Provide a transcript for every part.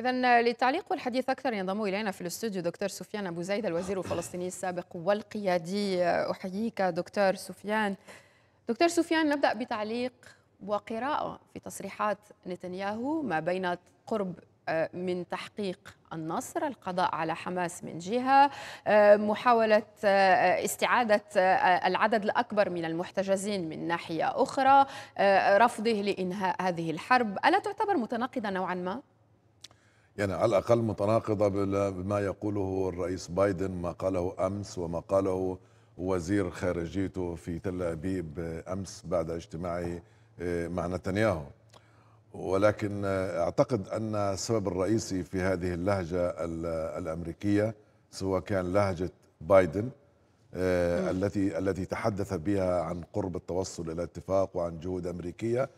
إذا للتعليق والحديث أكثر ينضم إلينا في الاستوديو دكتور سفيان أبو زيد الوزير الفلسطيني السابق والقيادي أحييك دكتور سفيان دكتور سفيان نبدأ بتعليق وقراءة في تصريحات نتنياهو ما بين قرب من تحقيق النصر القضاء على حماس من جهة محاولة استعادة العدد الأكبر من المحتجزين من ناحية أخرى رفضه لإنهاء هذه الحرب ألا تعتبر متناقضة نوعا ما؟ يعني على الأقل متناقضة بما يقوله الرئيس بايدن ما قاله أمس وما قاله وزير خارجيته في تل أبيب أمس بعد اجتماعه آه، مع نتنياهو ولكن اعتقد ان السبب الرئيسي في هذه اللهجه الامريكيه سواء كان لهجه بايدن آه، التي التي تحدث بها عن قرب التوصل الى اتفاق وعن جهود امريكيه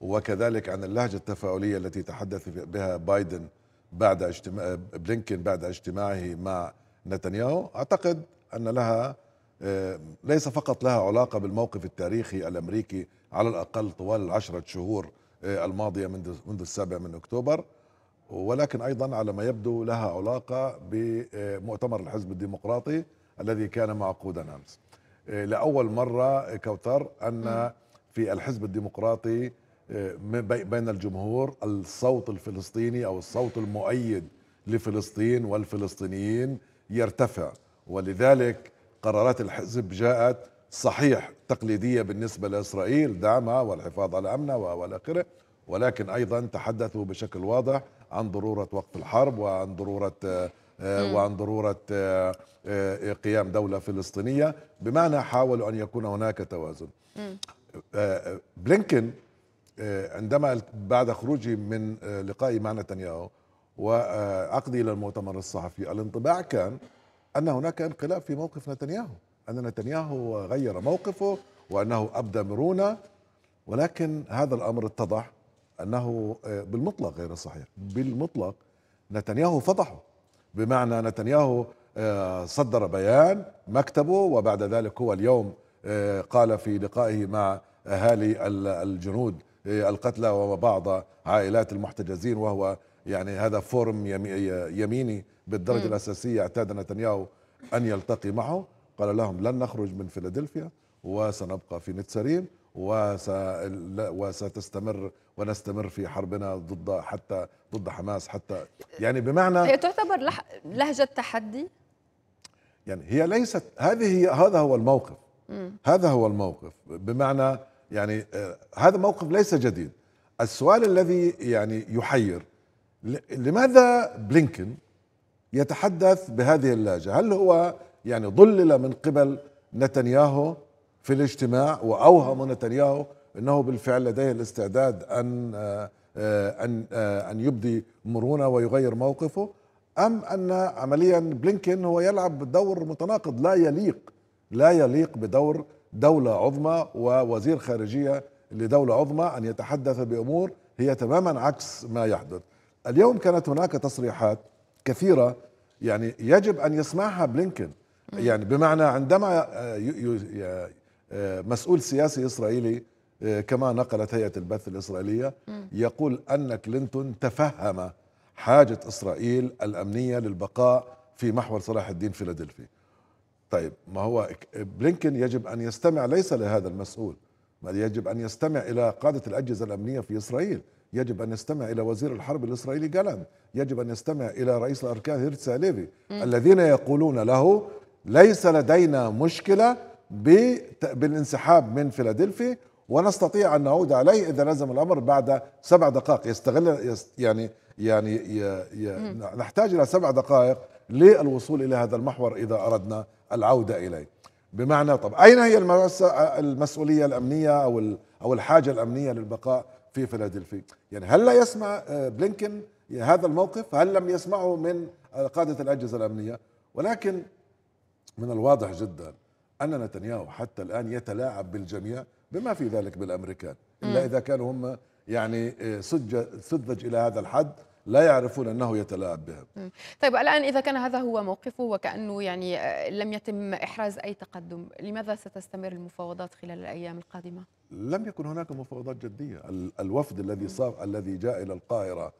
وكذلك عن اللهجه التفاؤليه التي تحدث بها بايدن بعد اجتماع بلينكن بعد اجتماعه مع نتنياهو اعتقد ان لها آه، ليس فقط لها علاقه بالموقف التاريخي الامريكي على الاقل طوال العشره شهور آه، الماضية منذ منذ السابع من أكتوبر ولكن أيضا على ما يبدو لها علاقة بمؤتمر الحزب الديمقراطي الذي كان معقودا أمس آه، لأول مرة كوتر أن في الحزب الديمقراطي آه، بين الجمهور الصوت الفلسطيني أو الصوت المؤيد لفلسطين والفلسطينيين يرتفع ولذلك قرارات الحزب جاءت صحيح تقليدية بالنسبة لإسرائيل دعمها والحفاظ على أمنها وإلى آخره ولكن أيضا تحدثوا بشكل واضح عن ضرورة وقف الحرب وعن ضرورة آه، آه، وعن ضرورة آه، قيام دولة فلسطينية بمعنى حاولوا أن يكون هناك توازن بلينكن عندما بعد خروجي من لقائي مع نتنياهو وعقدي إلى المؤتمر الصحفي الانطباع كان أن هناك انقلاب في موقف نتنياهو أن نتنياهو غير موقفه وأنه أبدى مرونة ولكن هذا الأمر اتضح أنه آه، بالمطلق غير صحيح بالمطلق نتنياهو فضحه بمعنى نتنياهو آه، صدر بيان مكتبه وبعد ذلك هو اليوم آه، قال في لقائه مع أهالي الجنود القتلى وبعض عائلات المحتجزين وهو يعني هذا فورم يميني بالدرجة م. الأساسية اعتاد نتنياهو أن يلتقي معه قال لهم لن نخرج من فيلادلفيا وسنبقى في نتساريم وس... وستستمر ونستمر في حربنا ضد حتى ضد حماس حتى يعني بمعنى هي تعتبر لح... لهجة تحدي يعني هي ليست هذه هذا هو الموقف مم. هذا هو الموقف بمعنى يعني آه، هذا موقف ليس جديد السؤال الذي يعني يحير لماذا بلينكن يتحدث بهذه اللهجة هل هو يعني ضلل من قبل نتنياهو في الاجتماع واوهم نتنياهو انه بالفعل لديه الاستعداد ان آه، ان آه، ان يبدي مرونه ويغير موقفه ام ان عمليا بلينكن هو يلعب دور متناقض لا يليق لا يليق بدور دوله عظمى ووزير خارجيه لدوله عظمى ان يتحدث بامور هي تماما عكس ما يحدث. اليوم كانت هناك تصريحات كثيره يعني يجب ان يسمعها بلينكن يعني بمعنى عندما آه، آه، مسؤول سياسي إسرائيلي آه، كما نقلت هيئة البث الإسرائيلية يقول أن كلينتون تفهم حاجة إسرائيل الأمنية للبقاء في محور صلاح الدين فيلادلفي طيب ما هو بلينكن يجب أن يستمع ليس لهذا المسؤول بل يجب أن يستمع إلى قادة الأجهزة الأمنية في إسرائيل يجب أن يستمع إلى وزير الحرب الإسرائيلي جالاند، يجب أن يستمع إلى رئيس الأركان هيرتسا ليفي الذين يقولون له ليس لدينا مشكله بالانسحاب من فيلادلفيا ونستطيع ان نعود عليه اذا لزم الامر بعد سبع دقائق يستغل يعني يعني ي ي نحتاج الى سبع دقائق للوصول الى هذا المحور اذا اردنا العوده اليه. بمعنى طب اين هي المسؤوليه الامنيه او او الحاجه الامنيه للبقاء في فيلادلفيا؟ يعني هل لا يسمع آه، بلينكن هذا الموقف؟ هل لم يسمعه من قاده الاجهزه الامنيه؟ ولكن من الواضح جدا أن نتنياهو حتى الآن يتلاعب بالجميع بما في ذلك بالأمريكان إلا إذا كانوا هم يعني آه، سذج إلى هذا الحد لا يعرفون انه يتلاعب بهم. طيب الان اذا كان هذا هو موقفه وكانه يعني آه، لم يتم احراز اي تقدم، لماذا ستستمر المفاوضات خلال الايام القادمه؟ لم يكن هناك مفاوضات جديه، الوفد الذي صار الذي جاء الى القاهره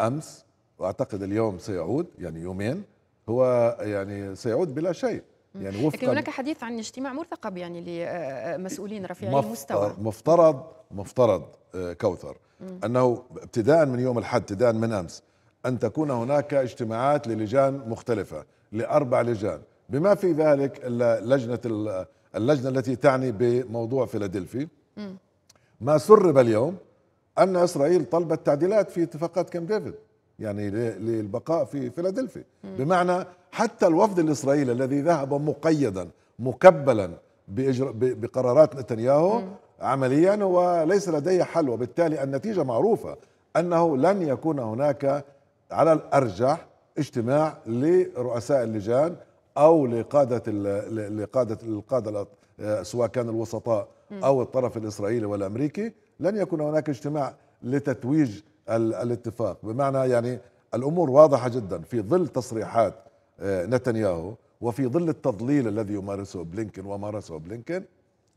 امس واعتقد اليوم سيعود يعني يومين هو يعني سيعود بلا شيء، يعني وفقا لكن هناك حديث عن اجتماع مرتقب يعني لمسؤولين رفيعي المستوى مفترض مفترض آه، كوثر انه ابتداء من يوم الاحد ابتداء من امس ان تكون هناك اجتماعات للجان مختلفه لاربع لجان بما في ذلك لجنه اللجنه التي تعني بموضوع فيلادلفي ما سرب اليوم ان اسرائيل طلبت تعديلات في اتفاقات كامب ديفيد يعني للبقاء في فيلادلفيا بمعنى حتى الوفد الإسرائيلي الذي ذهب مقيدا مكبلا بقرارات نتنياهو عمليا هو ليس لديه حل وبالتالي النتيجة معروفة أنه لن يكون هناك على الأرجح اجتماع لرؤساء اللجان أو لقادة لقادة القادة سواء كان الوسطاء أو الطرف الإسرائيلي والأمريكي لن يكون هناك اجتماع لتتويج الاتفاق بمعنى يعني الأمور واضحة جدا في ظل تصريحات آه، نتنياهو وفي ظل التضليل الذي يمارسه بلينكن ومارسه بلينكن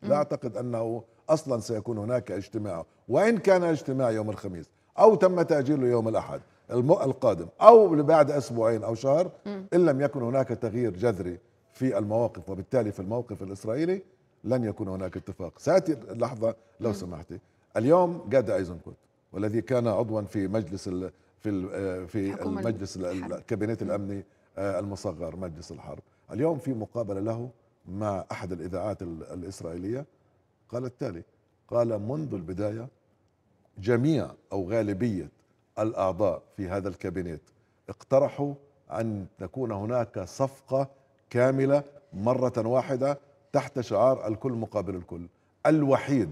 لا اعتقد انه اصلا سيكون هناك اجتماع وان كان اجتماع يوم الخميس او تم تاجيله يوم الاحد القادم او بعد اسبوعين او شهر ان لم يكن هناك تغيير جذري في المواقف وبالتالي في الموقف الاسرائيلي لن يكون هناك اتفاق ساتي اللحظه لو سمحتي اليوم جاد ايزنكوت والذي كان عضوا في مجلس في آه، في المجلس الكابينت الامني آه، المصغر مجلس الحرب اليوم في مقابلة له مع أحد الإذاعات الإسرائيلية قال التالي قال منذ البداية جميع أو غالبية الأعضاء في هذا الكابينيت اقترحوا أن تكون هناك صفقة كاملة مرة واحدة تحت شعار الكل مقابل الكل الوحيد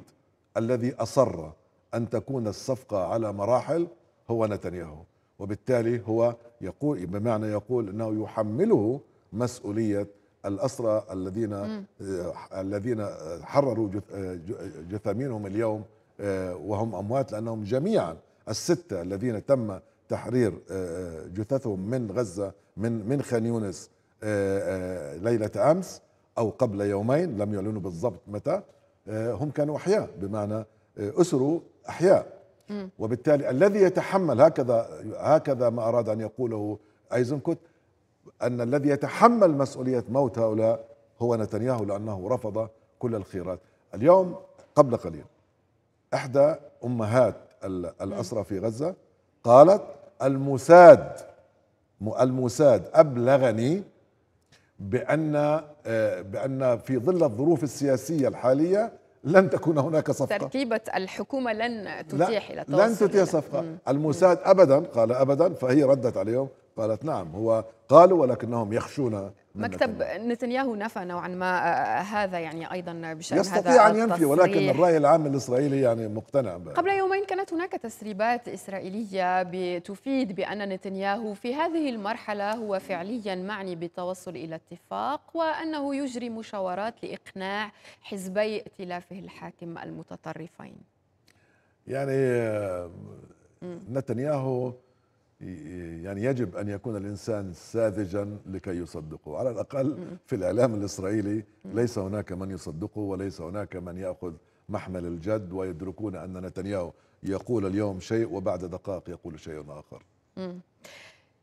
الذي أصر أن تكون الصفقة على مراحل هو نتنياهو وبالتالي هو يقول بمعنى يقول انه يحمله مسؤوليه الاسرى الذين م. آه، الذين آه، حرروا آه، جثامينهم اليوم وهم اموات لانهم جميعا السته الذين تم تحرير جثثهم من غزه من من خان يونس ليله امس او قبل يومين لم يعلنوا بالضبط متى هم كانوا احياء بمعنى اسروا احياء وبالتالي الذي يتحمل هكذا هكذا ما اراد ان يقوله ايزنكوت ان الذي يتحمل مسؤوليه موت هؤلاء هو نتنياهو لانه رفض كل الخيرات اليوم قبل قليل احدى امهات الاسرى في غزه قالت الموساد الموساد ابلغني بان آه، بان في ظل الظروف السياسيه الحاليه لن تكون هناك صفقة تركيبة الحكومة لن تتيح إلى لن تتيح صفقة الموساد أبدا قال أبدا فهي ردت عليهم قالت نعم هو قالوا ولكنهم يخشون مكتب نتنياهو نفى نوعا ما آه، آه، هذا يعني ايضا بشان يستطيع هذا ان ينفي ولكن الراي العام الاسرائيلي يعني مقتنع بقى. قبل يومين كانت هناك تسريبات اسرائيليه تفيد بان نتنياهو في هذه المرحله هو فعليا معني بالتوصل الى اتفاق وانه يجري مشاورات لاقناع حزبي ائتلافه الحاكم المتطرفين يعني آه، نتنياهو يعني يجب ان يكون الانسان ساذجا لكي يصدقه على الاقل في الاعلام الاسرائيلي ليس هناك من يصدقه وليس هناك من ياخذ محمل الجد ويدركون ان نتنياهو يقول اليوم شيء وبعد دقائق يقول شيء اخر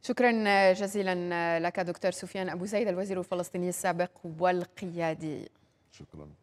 شكرا جزيلا لك دكتور سفيان ابو زيد الوزير الفلسطيني السابق والقيادي شكرا